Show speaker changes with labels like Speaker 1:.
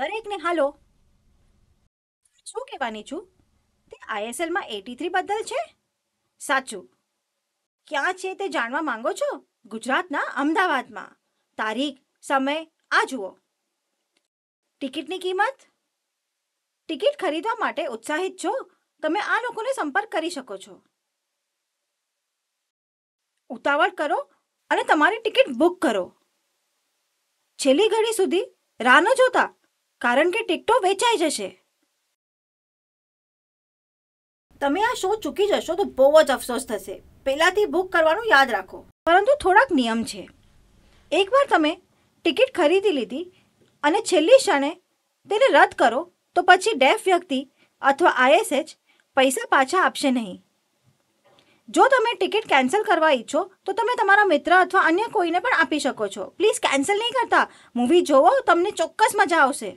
Speaker 1: દરેકને હાલો શું કહેવાની છું તે આઈએસએલમાં એટી થ્રી બદલ છે સાચું ક્યાં છે તે જાણવા માંગો છો ગુજરાતના અમદાવાદમાં તારીખ સમય આ જુઓ ટિકિટની કિંમત ટિકિટ ખરીદવા માટે ઉત્સાહિત છો તમે આ લોકોને સંપર્ક કરી શકો છો ઉતાવળ કરો અને તમારી ટિકિટ બુક કરો છેલ્લી ઘડી સુધી રાહ ન જોતા કારણ કે ટિકટો વેચાઈ જશે તમે આ શો ચૂકી જશો તો બહુ જ અફસોસ થશે પહેલાંથી બુક કરવાનું યાદ રાખો પરંતુ થોડાક નિયમ છે એકવાર તમે ટિકિટ ખરીદી લીધી અને છેલ્લી ક્ષણે તેને રદ કરો તો પછી ડેફ વ્યક્તિ અથવા આઈએસએચ પૈસા પાછા આપશે નહીં જો તમે ટિકિટ કેન્સલ કરવા ઈચ્છો તો તમે તમારા મિત્ર અથવા અન્ય કોઈને પણ આપી શકો છો પ્લીઝ કેન્સલ નહીં કરતા મૂવી જોવો તમને ચોક્કસ મજા આવશે